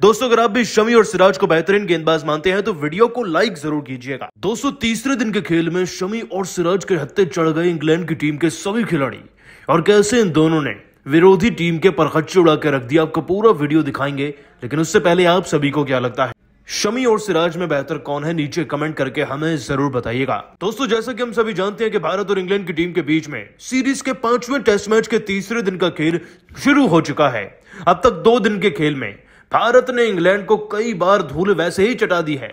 दोस्तों अगर आप भी शमी और सिराज को बेहतरीन गेंदबाज मानते हैं तो वीडियो को लाइक जरूर कीजिएगा दोस्तों तीसरे दिन के खेल में शमी और सिराज के हत्ते चढ़ गए इंग्लैंड की टीम के सभी खिलाड़ी और कैसे इन दोनों ने विरोधी टीम के परखच्चे उड़ा के रख दिया आपको पूरा वीडियो दिखाएंगे लेकिन उससे पहले आप सभी को क्या लगता है शमी और सिराज में बेहतर कौन है नीचे कमेंट करके हमें जरूर बताइएगा दोस्तों जैसा कि हम सभी जानते हैं कि भारत और इंग्लैंड की टीम के बीच में सीरीज के पांचवें टेस्ट मैच के तीसरे दिन का खेल शुरू हो चुका है अब तक दो दिन के खेल में भारत ने इंग्लैंड को कई बार धूल वैसे ही चटा दी है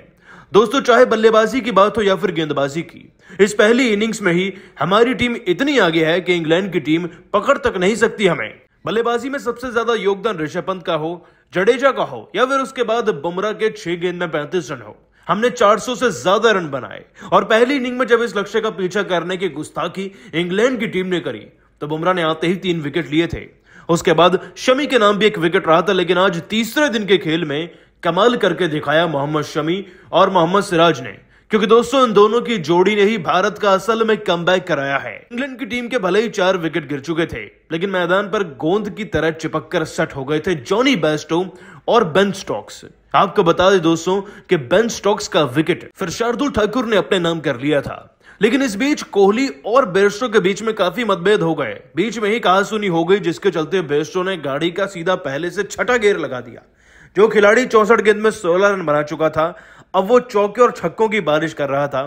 दोस्तों चाहे बल्लेबाजी की बात हो या फिर गेंदबाजी की इस पहली इनिंग्स में ही हमारी टीम इतनी आगे है कि इंग्लैंड की टीम पकड़ तक नहीं सकती हमें बल्लेबाजी में सबसे ज्यादा योगदान ऋषभ पंत का हो जडेजा का हो या फिर उसके बाद बुमराह के छह गेंद में पैंतीस रन हो हमने 400 से ज्यादा रन बनाए और पहली इनिंग में जब इस लक्ष्य का पीछा करने की गुस्ताखी इंग्लैंड की टीम ने करी तो बुमराह ने आते ही तीन विकेट लिए थे उसके बाद शमी के नाम भी एक विकेट रहा था लेकिन आज तीसरे दिन के खेल में कमाल करके दिखाया मोहम्मद शमी और मोहम्मद सिराज ने क्योंकि दोस्तों इन दोनों की जोड़ी ने ही भारत का असल में कम कराया है इंग्लैंड की टीम के भले ही चार विकेट गिर चुके थे लेकिन मैदान पर गोंद की तरह चिपक कर सेट हो गए थे जॉनी बेस्टो और बेन स्टॉक्स आपको बता दें दोस्तों कि बेन स्टॉक्स का विकेट फिर शार्दुल ठाकुर ने अपने नाम कर लिया था लेकिन इस बीच कोहली और बेस्टो के बीच में काफी मतभेद हो गए बीच में ही कहासुनी हो गई जिसके चलते बेस्टो ने गाड़ी का सीधा पहले से छठा गेयर लगा दिया जो खिलाड़ी चौसठ गेंद में सोलह रन बना चुका था अब वो चौके और छक्कों की बारिश कर रहा था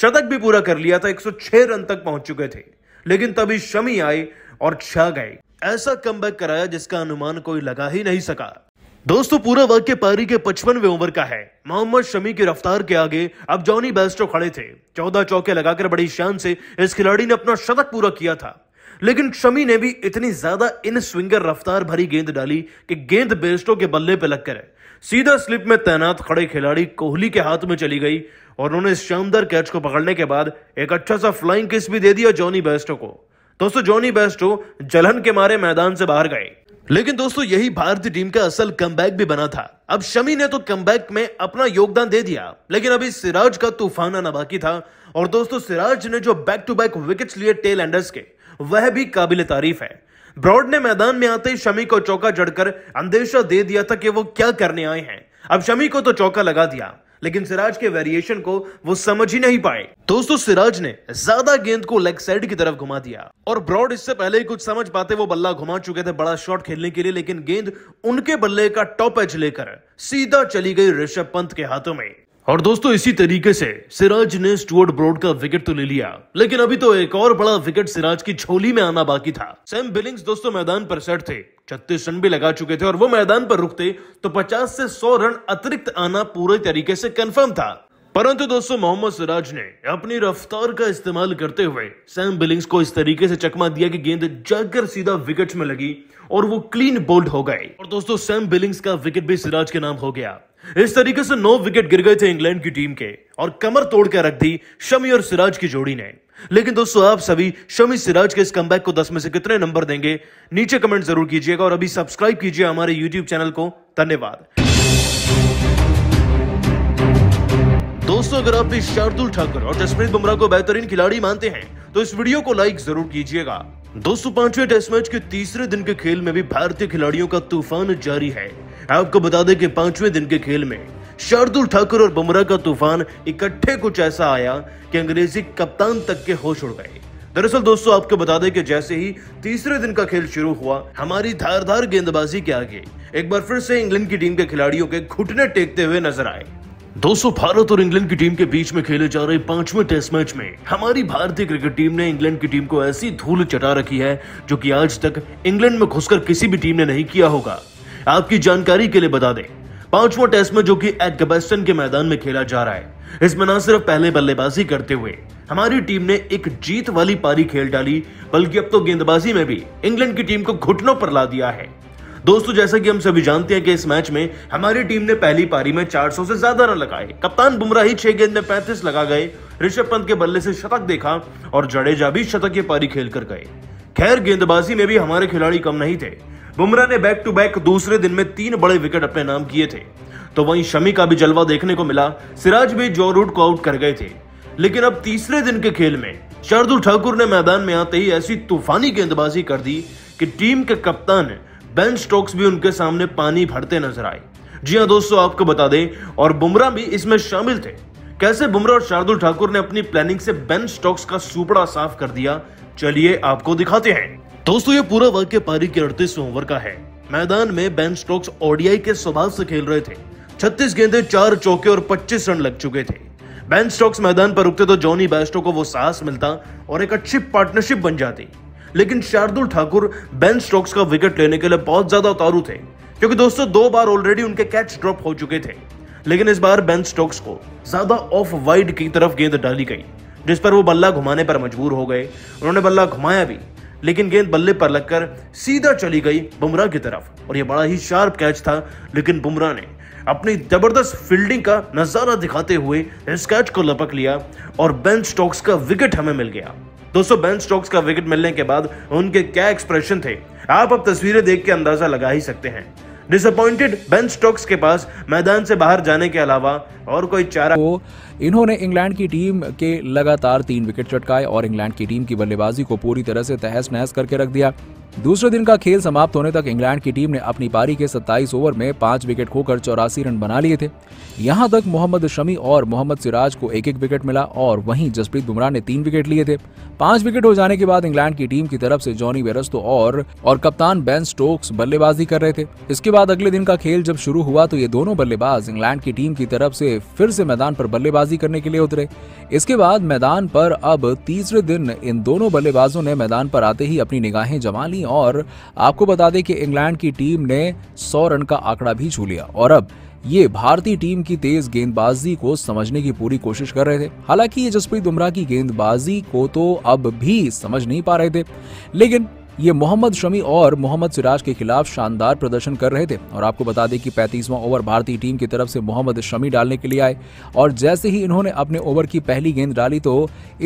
शतक भी पूरा कर लिया था 106 रन तक पहुंच चुके थे लेकिन तभी शमी आई और छा गए ऐसा कम कराया जिसका अनुमान कोई लगा ही नहीं सका दोस्तों पूरा वर्ग के पारी के पचपनवे ओवर का है मोहम्मद शमी की रफ्तार के आगे अब जॉनी बेस्टो खड़े थे चौदह चौके लगाकर बड़ी शान से इस खिलाड़ी ने अपना शतक पूरा किया था लेकिन शमी ने भी इतनी ज्यादा इन स्विंगर रफ्तार भरी गेंद डाली कि गेंद बेस्टो के बल्ले पे लगकर सीधा स्लिप में तैनात खड़े खिलाड़ी कोहली के हाथ में चली गई और उन्होंने इस शानदार कैच को पकड़ने के बाद एक अच्छा सा फ्लाइंग किस भी दे दिया जॉनी बेस्टो को दोस्तों जॉनी बेस्टो जलन के मारे मैदान से बाहर गए लेकिन दोस्तों यही भारतीय टीम का असल कम भी बना था अब शमी ने तो कम में अपना योगदान दे दिया लेकिन अभी सिराज का तूफान आना बाकी था और दोस्तों सिराज ने जो बैक टू बैक विकेट्स लिए टेल एंडर्स के वह भी काबिल तारीफ है ब्रॉड ने मैदान में आते ही शमी को चौका जड़कर अंदेशा दे दिया था कि वो क्या करने आए हैं अब शमी को तो चौका लगा दिया लेकिन सिराज के वेरिएशन को वो समझ ही नहीं पाए दोस्तों सिराज ने ज्यादा गेंद को लेग साइड की तरफ घुमा दिया और ब्रॉड इससे पहले ही कुछ समझ पाते वो बल्ला घुमा चुके थे बड़ा शॉट खेलने के लिए लेकिन गेंद उनके बल्ले का टॉप एज लेकर सीधा चली गई ऋषभ पंत के हाथों में और दोस्तों इसी तरीके से सिराज ने स्टुअर्ट ब्रॉड का विकेट तो ले लिया लेकिन अभी तो एक और बड़ा विकेट सिराज की झोली में आना बाकी था सैम बिलिंग्स दोस्तों मैदान पर सेट थे छत्तीस रन भी लगा चुके थे और वो मैदान पर रुकते तो 50 से 100 रन अतिरिक्त आना पूरे तरीके से कंफर्म था परंतु दोस्तों मोहम्मद सिराज ने अपनी रफ्तार का इस्तेमाल करते हुए सैम बिलिंग्स को इस तरीके से चकमा दिया कि गेंद जाकर सीधा विकेट में लगी और वो क्लीन बोल्ड हो गए और दोस्तों सैम बिलिंग्स का विकेट भी सिराज के नाम हो गया इस तरीके से नौ विकेट गिर गए थे इंग्लैंड की टीम के और कमर तोड़ के रख दी शमी और सिराज की जोड़ी ने लेकिन दोस्तों आप सभी शमी सिराज के इस कम को दस में से कितने नंबर देंगे नीचे कमेंट जरूर कीजिएगा और अभी सब्सक्राइब कीजिए हमारे यूट्यूब चैनल को धन्यवाद दोस्तों अगर आप भी शार्दुल ठाकुर और जसप्रीत बुमराह को बेहतरीन खिलाड़ी मानते हैं तो इस वीडियो को लाइक जरूर कीजिएगा दोस्तों पांचवे टेस्ट मैच के तीसरे दिन के खेल में भी भारतीय खिलाड़ियों का तूफान जारी है आपको बता दें कि पांचवें दिन के खेल में शार्दुल ठाकुर और बुमराह का तूफान इकट्ठे कुछ ऐसा आया कि अंग्रेजी कप्तान तक के होश उड़ गए दरअसल दोस्तों आपको बता दें कि जैसे ही तीसरे दिन का खेल शुरू हुआ हमारी धारधार गेंदबाजी के आगे एक बार फिर से इंग्लैंड की टीम के खिलाड़ियों के घुटने टेकते हुए नजर आए दोस्तों भारत और इंग्लैंड की टीम के बीच में खेले जा रहे पांचवें टेस्ट मैच में हमारी भारतीय क्रिकेट टीम ने इंग्लैंड की टीम को ऐसी धूल चटा रखी है जो कि आज तक इंग्लैंड में घुसकर किसी भी टीम ने नहीं किया होगा आपकी जानकारी के लिए बता दें पांचवा टेस्ट में जो कि एडगबेस्टन के मैदान में खेला जा रहा है इसमें न सिर्फ पहले बल्लेबाजी करते हुए हमारी टीम ने एक जीत वाली पारी खेल डाली बल्कि अब तो गेंदबाजी में भी इंग्लैंड की टीम को घुटनों पर ला दिया है दोस्तों जैसा कि हम सभी जानते हैं कि इस मैच में हमारी टीम ने पहली पारी में 400 से ज्यादा रन लगाए कप्तान बुमराह ही छह गेंद में पैंतीस लगा गए ऋषभ पंत के बल्ले से शतक देखा और जडेजा भी शतक की पारी खेल कर गए खैर गेंदबाजी में भी हमारे खिलाड़ी कम नहीं थे बुमराह ने बैक टू बैक दूसरे दिन में तीन बड़े विकेट अपने नाम किए थे तो वहीं शमी का भी जलवा देखने को मिला सिराज भी जो रूट को आउट कर गए थे लेकिन अब तीसरे दिन के खेल में शार्दुल ठाकुर ने मैदान में आते ही ऐसी तूफानी गेंदबाजी कर दी कि टीम के कप्तान बेन स्टोक्स भी उनके सामने पानी भरते नजर आए जी हाँ दोस्तों आपको बता दें और बुमराह भी इसमें शामिल थे कैसे बुमराह और शार्दुल ठाकुर ने अपनी प्लानिंग से बेन स्टॉक्स का सुपड़ा साफ कर दिया चलिए आपको दिखाते हैं दोस्तों ये पूरा वाक्य पारी के अड़तीस ओवर का है मैदान में बेन स्टॉक्स ओडीआई के स्वभाव से खेल रहे थे छत्तीस गेंदे चार चौके और पच्चीस रन लग चुके थे बेन स्टॉक्स मैदान पर रुकते तो जॉनी बैस्टो को वो साहस मिलता और एक अच्छी पार्टनरशिप बन जाती लेकिन शार्दुल ठाकुर बेन स्टॉक्स का विकेट लेने के लिए बहुत ज्यादा उतारू थे क्योंकि दोस्तों दो बार ऑलरेडी उनके कैच ड्रॉप हो चुके थे लेकिन इस बार बेन स्टॉक्स को ज्यादा ऑफ वाइड की तरफ गेंद डाली गई जिस पर वो बल्ला घुमाने पर मजबूर हो गए उन्होंने बल्ला घुमाया भी लेकिन गेंद बल्ले पर लगकर सीधा चली गई बुमराह की तरफ और यह बड़ा ही शार्प कैच था लेकिन बुमराह ने अपनी जबरदस्त फील्डिंग का नजारा दिखाते हुए इस कैच को लपक लिया और बेन स्टॉक्स का विकेट हमें मिल गया दोस्तों बेन का विकेट मिलने के बाद उनके क्या एक्सप्रेशन थे आप अब तस्वीरें देख के अंदाजा लगा ही सकते हैं डिसअपॉइंटेड बेन के पास मैदान से बाहर जाने के अलावा और कोई चारा तो इन्होंने इंग्लैंड की टीम के लगातार तीन विकेट चटकाए और इंग्लैंड की टीम की बल्लेबाजी को पूरी तरह से तहस नहस करके रख दिया दूसरे दिन का खेल समाप्त होने तक इंग्लैंड की टीम ने अपनी पारी के 27 ओवर में पांच विकेट खोकर चौरासी रन बना लिए थे यहां तक मोहम्मद शमी और मोहम्मद सिराज को एक एक विकेट मिला और वहीं जसप्रीत बुमराह ने तीन विकेट लिए थे पांच विकेट हो जाने के बाद इंग्लैंड की टीम की तरफ से जॉनी बेरस्तो और और कप्तान बेन स्टोक्स बल्लेबाजी कर रहे थे इसके बाद अगले दिन का खेल जब शुरू हुआ तो ये दोनों बल्लेबाज इंग्लैंड की टीम की तरफ से फिर से मैदान पर बल्लेबाजी करने के लिए उतरे इसके बाद मैदान पर अब तीसरे दिन इन दोनों बल्लेबाजों ने मैदान पर आते ही अपनी निगाहें जमा ली थी और आपको बता दें कि इंग्लैंड की टीम ने 100 रन का आंकड़ा भी छू लिया और अब ये भारतीय टीम की तेज गेंदबाजी को समझने की पूरी कोशिश कर रहे थे हालांकि ये जसप्रीत बुमराह की गेंदबाजी को तो अब भी समझ नहीं पा रहे थे लेकिन ये मोहम्मद शमी और मोहम्मद सिराज के खिलाफ शानदार प्रदर्शन कर रहे थे और आपको बता दें कि पैंतीसवां ओवर भारतीय टीम की तरफ से मोहम्मद शमी डालने के लिए आए और जैसे ही इन्होंने अपने ओवर की पहली गेंद डाली तो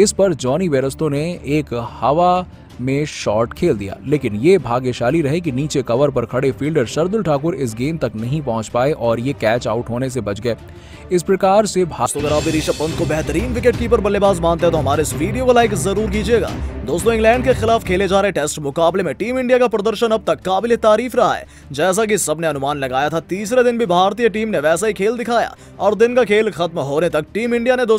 इस पर जॉनी बेरस्तों ने एक हवा में शॉट खेल दिया लेकिन ये भाग्यशाली रहे कि नीचे कवर पर खड़े फील्डर शरदुल ठाकुर इस गेंद तक नहीं पहुंच पाए और ये कैच आउट होने से बच गए इस प्रकार से अगर आप ऋषभ पंत को बेहतरीन विकेट कीपर बल्लेबाज मानते हैं तो हमारे इस वीडियो को लाइक जरूर कीजिएगा दोस्तों इंग्लैंड के खिलाफ खेले जा रहे टेस्ट मुकाबले में टीम इंडिया का प्रदर्शन अब तक काबिल तारीफ रहा है जैसा कि सबने अनुमान लगाया था तीसरे दिन भी भारतीय टीम ने वैसा ही खेल दिखाया और दिन का खेल खत्म होने तक टीम इंडिया ने दो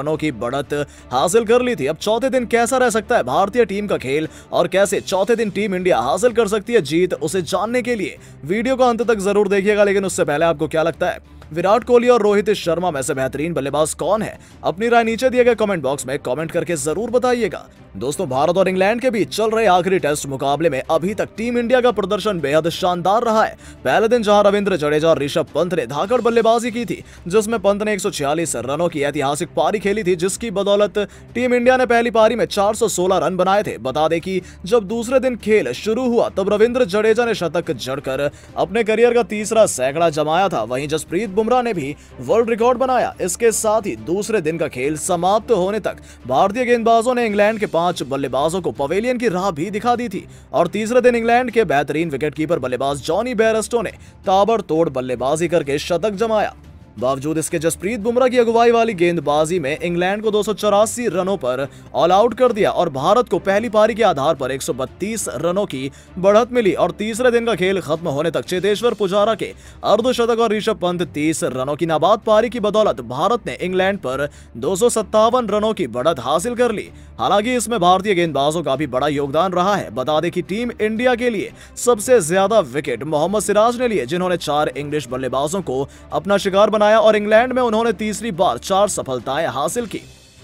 रनों की बढ़त हासिल कर ली थी अब चौथे दिन कैसा रह सकता है भारतीय टीम का खेल और कैसे चौथे दिन टीम इंडिया हासिल कर सकती है जीत उसे जानने के लिए वीडियो को अंत तक जरूर देखिएगा लेकिन उससे पहले आपको क्या लगता है विराट कोहली और रोहित शर्मा में से बेहतरीन बल्लेबाज कौन है अपनी राय नीचे दिए गए कमेंट बॉक्स में कमेंट करके जरूर बताइएगा दोस्तों भारत और इंग्लैंड के बीच चल रहे आखिरी टेस्ट मुकाबले में अभी तक टीम इंडिया का प्रदर्शन बेहद शानदार रहा है पहले दिन जहां रविंद्र जडेजा और ऋषभ पंत ने धाकड़ बल्लेबाजी की थी जिसमें पंत ने 146 रनों की ऐतिहासिक पारी खेली थी जिसकी बदौलत टीम इंडिया ने पहली पारी में 416 रन बनाए थे बता दें कि जब दूसरे दिन खेल शुरू हुआ तब रविंद्र जडेजा ने शतक जड़कर अपने करियर का तीसरा सैकड़ा जमाया था वहीं जसप्रीत बुमराह ने भी वर्ल्ड रिकॉर्ड बनाया इसके साथ ही दूसरे दिन का खेल समाप्त होने तक भारतीय गेंदबाजों ने इंग्लैंड के पांच बल्लेबाजों को पवेलियन की राह भी दिखा दी थी और तीसरे दिन इंग्लैंड के बेहतरीन विकेटकीपर बल्लेबाज जॉनी बेरस्टो ने ताबड़तोड़ बल्लेबाजी करके शतक जमाया बावजूद इसके जसप्रीत बुमराह की अगुवाई वाली गेंदबाजी में इंग्लैंड को दो रनों पर ऑल आउट कर दिया और भारत को पहली पारी के आधार पर 132 रनों की बढ़त मिली और तीसरे दिन का खेल खत्म होने तक चेतेश्वर पुजारा के अर्धशतक और ऋषभ पंत 30 रनों की नाबाद पारी की बदौलत भारत ने इंग्लैंड पर दो रनों की बढ़त हासिल कर ली हालांकि इसमें भारतीय गेंदबाजों का भी बड़ा योगदान रहा है बता दें कि टीम इंडिया के लिए सबसे ज्यादा विकेट मोहम्मद सिराज ने लिए जिन्होंने चार इंग्लिश बल्लेबाजों को अपना शिकार बना बनाया और इंग्लैंड में उन्होंने तीसरी बार चार सफलताएं हासिल की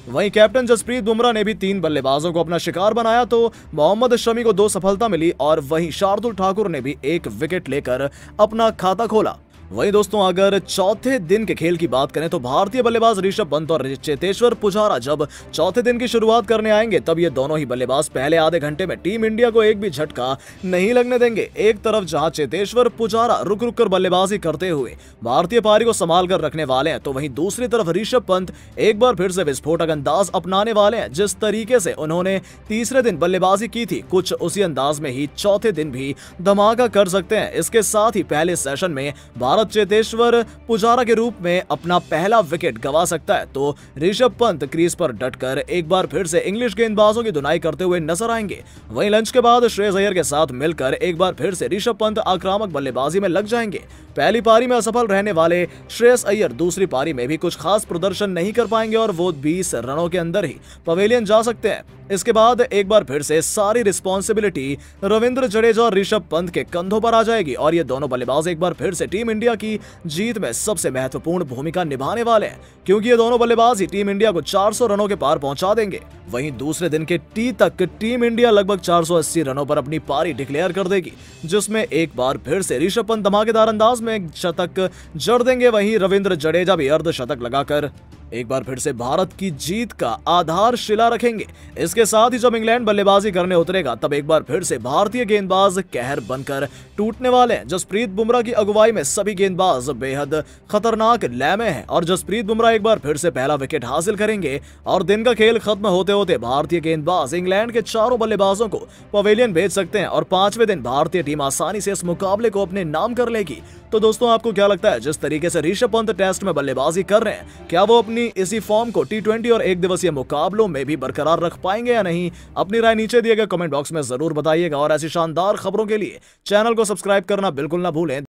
वहीं कैप्टन जसप्रीत बुमराह ने भी तीन बल्लेबाजों को अपना शिकार बनाया तो मोहम्मद शमी को दो सफलता मिली और वहीं शार्दुल ठाकुर ने भी एक विकेट लेकर अपना खाता खोला वहीं दोस्तों अगर चौथे दिन के खेल की बात करें तो भारतीय बल्लेबाज ऋषभ पंत और चेतेश्वर पुजारा जब चौथे दिन की शुरुआत करने आएंगे तब ये दोनों ही बल्लेबाज पहले आधे घंटे में टीम इंडिया को एक भी झटका नहीं लगने देंगे एक तरफ जहां चेतेश्वर पुजारा रुक रुक कर बल्लेबाजी करते हुए भारतीय पारी को संभाल कर रखने वाले हैं तो वहीं दूसरी तरफ ऋषभ पंत एक बार फिर से विस्फोटक अंदाज अपनाने वाले हैं जिस तरीके से उन्होंने तीसरे दिन बल्लेबाजी की थी कुछ उसी अंदाज में ही चौथे दिन भी धमाका कर सकते हैं इसके साथ ही पहले सेशन में भारत भारत चेतेश्वर पुजारा के रूप में अपना पहला विकेट गवा सकता है तो ऋषभ पंत क्रीज पर डटकर एक बार फिर से इंग्लिश गेंदबाजों की धुनाई करते हुए नजर आएंगे वहीं लंच के बाद श्रेय अयर के साथ मिलकर एक बार फिर से ऋषभ पंत आक्रामक बल्लेबाजी में लग जाएंगे पहली पारी में असफल रहने वाले श्रेयस अय्यर दूसरी पारी में भी कुछ खास प्रदर्शन नहीं कर पाएंगे और वो बीस रनों के अंदर ही पवेलियन जा सकते हैं इसके बाद एक बार फिर से सारी रिस्पॉन्सिबिलिटी रविंद्र जडेजा और ऋषभ पंत के कंधों पर आ जाएगी और ये दोनों बल्लेबाज एक बार फिर से टीम इंडिया इंडिया की जीत में सबसे महत्वपूर्ण भूमिका निभाने वाले हैं क्योंकि ये दोनों बल्लेबाज ही टीम इंडिया को 400 रनों के पार पहुंचा देंगे वहीं दूसरे दिन के टी तक टीम इंडिया लगभग 480 रनों पर अपनी पारी डिक्लेयर कर देगी जिसमें एक बार फिर से ऋषभ पंत धमाकेदार अंदाज में शतक जड़ देंगे वहीं रविंद्र जडेजा भी अर्धशतक लगाकर एक बार फिर से भारत की जीत का आधारशिला रखेंगे इसके साथ ही जब इंग्लैंड बल्लेबाजी करने उतरेगा तब एक बार फिर से भारतीय गेंदबाज कहर बनकर टूटने वाले हैं जसप्रीत बुमराह की अगुवाई में सभी गेंदबाज बेहद खतरनाक लैमे हैं और जसप्रीत बुमराह एक बार फिर से पहला विकेट हासिल करेंगे और दिन का खेल खत्म होते होते भारतीय गेंदबाज इंग्लैंड के चारों बल्लेबाजों को पवेलियन भेज सकते हैं और पांचवें दिन भारतीय टीम आसानी से इस मुकाबले को अपने नाम कर लेगी तो दोस्तों आपको क्या लगता है जिस तरीके से ऋषभ पंत टेस्ट में बल्लेबाजी कर रहे हैं क्या वो अपनी धोनी इसी फॉर्म को टी और एक दिवसीय मुकाबलों में भी बरकरार रख पाएंगे या नहीं अपनी राय नीचे दिए गए कमेंट बॉक्स में जरूर बताइएगा और ऐसी शानदार खबरों के लिए चैनल को सब्सक्राइब करना बिल्कुल ना भूलें